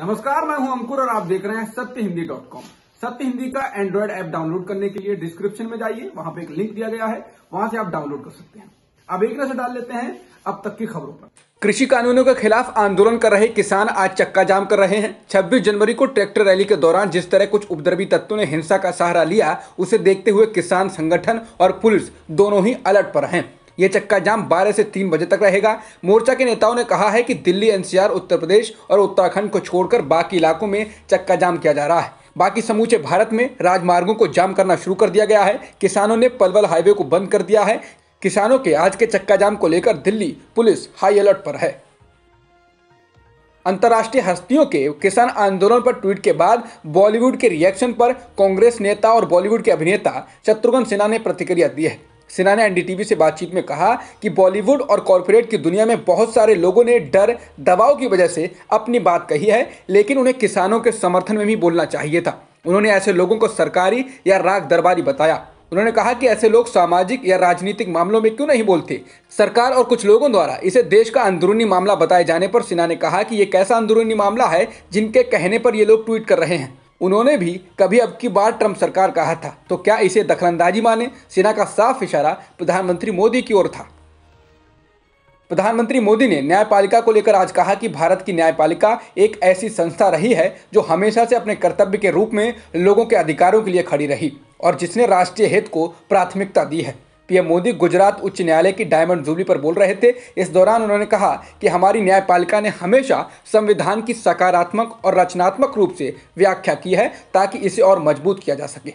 नमस्कार मैं हूं अंकुर और आप देख रहे हैं सत्य हिंदी डॉट कॉम सत्य हिंदी का एंड्रॉयड ऐप डाउनलोड करने के लिए डिस्क्रिप्शन में जाइए वहां पे एक लिंक दिया गया है वहां से आप डाउनलोड कर सकते हैं अब एक नजर डाल लेते हैं अब तक की खबरों पर कृषि कानूनों के खिलाफ आंदोलन कर रहे किसान आज चक्का जाम कर रहे हैं 26 जनवरी को ट्रैक्टर रैली के दौरान जिस तरह कुछ उपद्रवी तत्वों ने हिंसा का सहारा लिया उसे देखते हुए किसान संगठन और पुलिस दोनों ही अलर्ट पर हैं ये चक्का जाम 12 से 3 बजे तक रहेगा मोर्चा के नेताओं ने कहा है कि दिल्ली एनसीआर उत्तर प्रदेश और उत्तराखंड को छोड़कर बाकी इलाकों में चक्का जाम किया जा रहा है बाकी समूचे भारत में राजमार्गों को जाम करना शुरू कर दिया गया है किसानों ने पलवल हाईवे को बंद कर दिया है किसानों के आज के चक्का जाम को लेकर दिल्ली पुलिस हाई अलर्ट पर है अंतर्राष्ट्रीय हस्तियों के किसान आंदोलन पर ट्वीट के बाद बॉलीवुड के रिएक्शन पर कांग्रेस नेता और बॉलीवुड के अभिनेता शत्रुघ्न सिन्हा ने प्रतिक्रिया दी है सिन्हा ने एनडीटीवी से बातचीत में कहा कि बॉलीवुड और कॉरपोरेट की दुनिया में बहुत सारे लोगों ने डर दबाव की वजह से अपनी बात कही है लेकिन उन्हें किसानों के समर्थन में भी बोलना चाहिए था उन्होंने ऐसे लोगों को सरकारी या राग दरबारी बताया उन्होंने कहा कि ऐसे लोग सामाजिक या राजनीतिक मामलों में क्यों नहीं बोलते सरकार और कुछ लोगों द्वारा इसे देश का अंदरूनी मामला बताए जाने पर सिन्हा ने कहा कि ये कैसा अंदरूनी मामला है जिनके कहने पर ये लोग ट्वीट कर रहे हैं उन्होंने भी कभी अब की बार ट्रंप सरकार कहा था तो क्या इसे दखलंदाजी माने सेना का साफ इशारा प्रधानमंत्री मोदी की ओर था प्रधानमंत्री मोदी ने न्यायपालिका को लेकर आज कहा कि भारत की न्यायपालिका एक ऐसी संस्था रही है जो हमेशा से अपने कर्तव्य के रूप में लोगों के अधिकारों के लिए खड़ी रही और जिसने राष्ट्रीय हित को प्राथमिकता दी है पीएम मोदी गुजरात उच्च न्यायालय की डायमंड जुबली पर बोल रहे थे इस दौरान उन्होंने कहा कि हमारी न्यायपालिका ने हमेशा संविधान की सकारात्मक और रचनात्मक रूप से व्याख्या की है ताकि इसे और मजबूत किया जा सके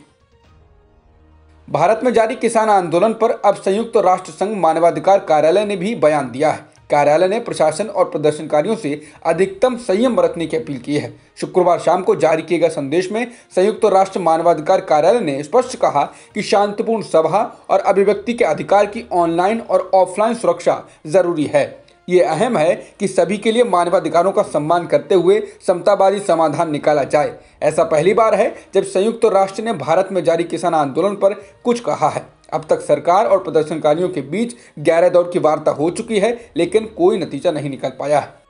भारत में जारी किसान आंदोलन पर अब संयुक्त राष्ट्र संघ मानवाधिकार कार्यालय ने भी बयान दिया है कार्यालय ने प्रशासन और प्रदर्शनकारियों से अधिकतम संयम बरतने की अपील की है शुक्रवार शाम को जारी किए गए संदेश में संयुक्त राष्ट्र मानवाधिकार कार्यालय ने स्पष्ट कहा कि शांतिपूर्ण सभा और अभिव्यक्ति के अधिकार की ऑनलाइन और ऑफलाइन सुरक्षा जरूरी है ये अहम है कि सभी के लिए मानवाधिकारों का सम्मान करते हुए समतावादी समाधान निकाला जाए ऐसा पहली बार है जब संयुक्त राष्ट्र ने भारत में जारी किसान आंदोलन पर कुछ कहा है अब तक सरकार और प्रदर्शनकारियों के बीच ग्यारह दौर की वार्ता हो चुकी है लेकिन कोई नतीजा नहीं निकल पाया है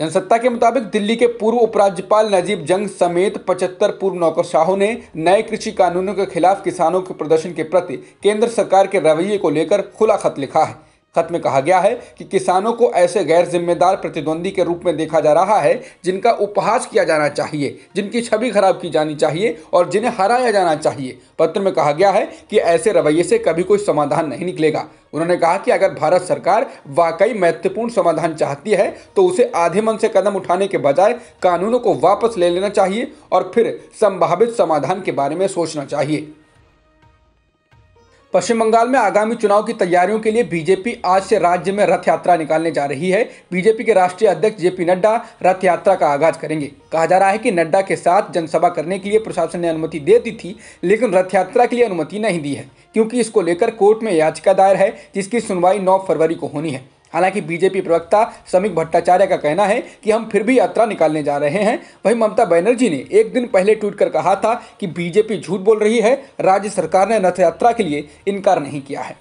जनसत्ता के मुताबिक दिल्ली के पूर्व उपराज्यपाल नजीब जंग समेत 75 पूर्व नौकरशाहों ने नए कृषि कानूनों के खिलाफ किसानों के प्रदर्शन के प्रति केंद्र सरकार के रवैये को लेकर खुला खत लिखा है खत में कहा गया है कि किसानों को ऐसे गैर जिम्मेदार प्रतिद्वंदी के रूप में देखा जा रहा है जिनका उपहास किया जाना चाहिए जिनकी छवि खराब की जानी चाहिए और जिन्हें हराया जाना चाहिए पत्र में कहा गया है कि ऐसे रवैये से कभी कोई समाधान नहीं निकलेगा उन्होंने कहा कि अगर भारत सरकार वाकई महत्वपूर्ण समाधान चाहती है तो उसे आधे मन से कदम उठाने के बजाय कानूनों को वापस ले लेना चाहिए और फिर संभावित समाधान के बारे में सोचना चाहिए पश्चिम बंगाल में आगामी चुनाव की तैयारियों के लिए बीजेपी आज से राज्य में रथ यात्रा निकालने जा रही है बीजेपी के राष्ट्रीय अध्यक्ष जेपी नड्डा रथ यात्रा का आगाज करेंगे कहा जा रहा है कि नड्डा के साथ जनसभा करने के लिए प्रशासन ने अनुमति दे दी थी लेकिन रथ यात्रा के लिए अनुमति नहीं दी है क्योंकि इसको लेकर कोर्ट में याचिका दायर है जिसकी सुनवाई नौ फरवरी को होनी है हालांकि बीजेपी प्रवक्ता समीक भट्टाचार्य का कहना है कि हम फिर भी यात्रा निकालने जा रहे हैं वहीं ममता बनर्जी ने एक दिन पहले ट्वीट कर कहा था कि बीजेपी झूठ बोल रही है राज्य सरकार ने रथ यात्रा के लिए इनकार नहीं किया है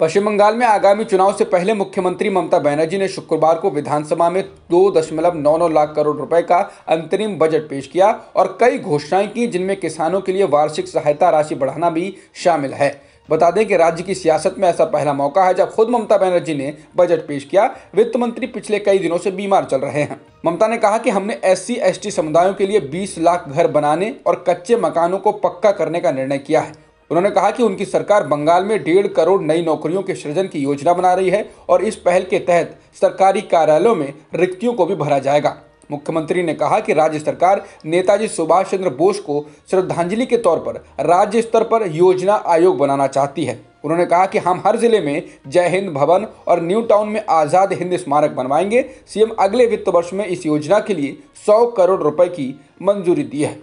पश्चिम बंगाल में आगामी चुनाव से पहले मुख्यमंत्री ममता बनर्जी ने शुक्रवार को विधानसभा में दो दशमलव नौ नौ लाख करोड़ रुपए का अंतरिम बजट पेश किया और कई घोषणाएं की जिनमें किसानों के लिए वार्षिक सहायता राशि बढ़ाना भी शामिल है बता दें कि राज्य की सियासत में ऐसा पहला मौका है जब खुद ममता बनर्जी ने बजट पेश किया वित्त मंत्री पिछले कई दिनों से बीमार चल रहे हैं ममता ने कहा कि हमने एस सी समुदायों के लिए 20 लाख घर बनाने और कच्चे मकानों को पक्का करने का निर्णय किया है उन्होंने कहा कि उनकी सरकार बंगाल में डेढ़ करोड़ नई नौकरियों के सृजन की योजना बना रही है और इस पहल के तहत सरकारी कार्यालयों में रिक्तियों को भी भरा जाएगा मुख्यमंत्री ने कहा कि राज्य सरकार नेताजी सुभाष चंद्र बोस को श्रद्धांजलि के तौर पर राज्य स्तर पर योजना आयोग बनाना चाहती है उन्होंने कहा कि हम हर जिले में जय हिंद भवन और न्यू टाउन में आज़ाद हिंद स्मारक बनवाएंगे सीएम अगले वित्त वर्ष में इस योजना के लिए 100 करोड़ रुपए की मंजूरी दी है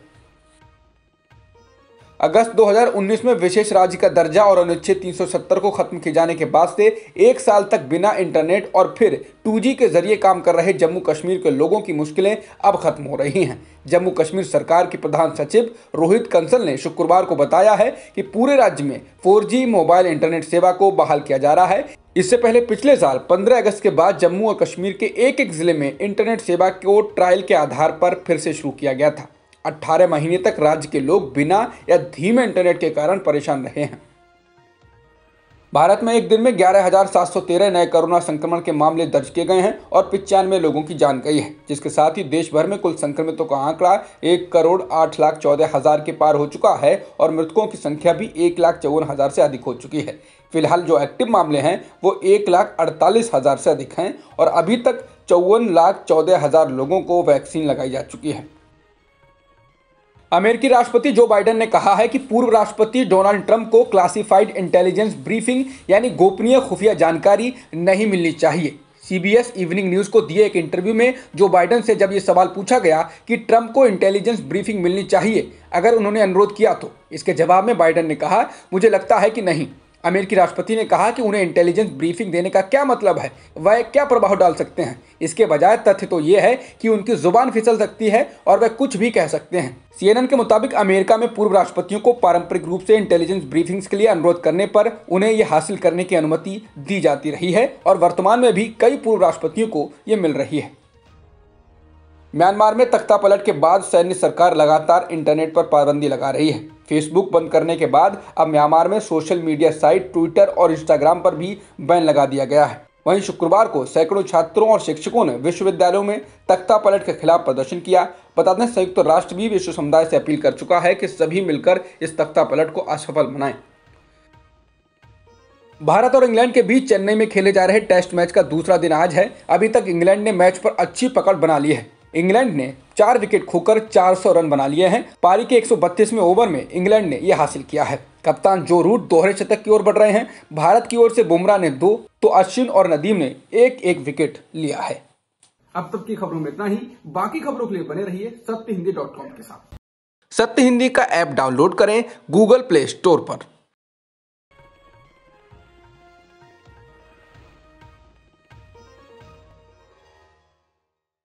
अगस्त 2019 में विशेष राज्य का दर्जा और अनुच्छेद 370 को खत्म किए जाने के बाद से एक साल तक बिना इंटरनेट और फिर 2G के जरिए काम कर रहे जम्मू कश्मीर के लोगों की मुश्किलें अब खत्म हो रही हैं जम्मू कश्मीर सरकार के प्रधान सचिव रोहित कंसल ने शुक्रवार को बताया है कि पूरे राज्य में 4G मोबाइल इंटरनेट सेवा को बहाल किया जा रहा है इससे पहले पिछले साल 15 अगस्त के बाद जम्मू और कश्मीर के एक एक जिले में इंटरनेट सेवा को ट्रायल के आधार पर फिर से शुरू किया गया था 18 महीने तक राज्य के लोग बिना या धीमे इंटरनेट के कारण परेशान रहे हैं भारत में एक दिन में 11,713 नए कोरोना संक्रमण के मामले दर्ज किए गए हैं और पिचानवे लोगों की जान गई है जिसके साथ ही देश भर में कुल संक्रमितों का आंकड़ा एक करोड़ आठ लाख चौदह हजार के पार हो चुका है और मृतकों की संख्या भी एक लाख चौवन हजार से अधिक हो चुकी है फिलहाल जो एक्टिव मामले हैं वो एक लाख अड़तालीस हजार से अधिक हैं और अभी तक चौवन लाख चौदह हजार लोगों को वैक्सीन लगाई जा चुकी है अमेरिकी राष्ट्रपति जो बाइडेन ने कहा है कि पूर्व राष्ट्रपति डोनाल्ड ट्रंप को क्लासिफाइड इंटेलिजेंस ब्रीफिंग यानी गोपनीय खुफिया जानकारी नहीं मिलनी चाहिए सीबीएस इवनिंग न्यूज़ को दिए एक इंटरव्यू में जो बाइडेन से जब ये सवाल पूछा गया कि ट्रंप को इंटेलिजेंस ब्रीफिंग मिलनी चाहिए अगर उन्होंने अनुरोध किया तो इसके जवाब में बाइडेन ने कहा मुझे लगता है कि नहीं अमेरिकी राष्ट्रपति ने कहा कि उन्हें इंटेलिजेंस ब्रीफिंग देने का क्या मतलब है वह क्या प्रभाव डाल सकते हैं इसके बजाय तथ्य तो ये है कि उनकी जुबान फिसल सकती है और वह कुछ भी कह सकते हैं सीएनएन के मुताबिक अमेरिका में पूर्व राष्ट्रपतियों को पारंपरिक रूप से इंटेलिजेंस ब्रीफिंग्स के लिए अनुरोध करने पर उन्हें यह हासिल करने की अनुमति दी जाती रही है और वर्तमान में भी कई पूर्व राष्ट्रपतियों को ये मिल रही है म्यांमार में तख्ता पलट के बाद सैन्य सरकार लगातार इंटरनेट पर पाबंदी लगा रही है फेसबुक बंद करने के बाद अब म्यांमार में सोशल मीडिया साइट ट्विटर और इंस्टाग्राम पर भी बैन लगा दिया गया है वहीं शुक्रवार को सैकड़ों छात्रों और शिक्षकों ने विश्वविद्यालयों में तख्ता पलट के खिलाफ प्रदर्शन किया बता दें संयुक्त राष्ट्र भी विश्व समुदाय से अपील कर चुका है कि सभी मिलकर इस तख्ता पलट को असफल बनाए भारत और इंग्लैंड के बीच चेन्नई में खेले जा रहे टेस्ट मैच का दूसरा दिन आज है अभी तक इंग्लैंड ने मैच पर अच्छी पकड़ बना ली है इंग्लैंड ने चार विकेट खोकर 400 रन बना लिए हैं पारी के 132वें ओवर में इंग्लैंड ने यह हासिल किया है कप्तान जो रूट दोहरे शतक की ओर बढ़ रहे हैं भारत की ओर से बुमराह ने दो तो अश्विन और नदीम ने एक एक विकेट लिया है अब तक की खबरों में इतना ही बाकी खबरों के लिए बने रहिए सत्य हिंदी डॉट कॉम के साथ सत्य हिंदी का ऐप डाउनलोड करें गूगल प्ले स्टोर पर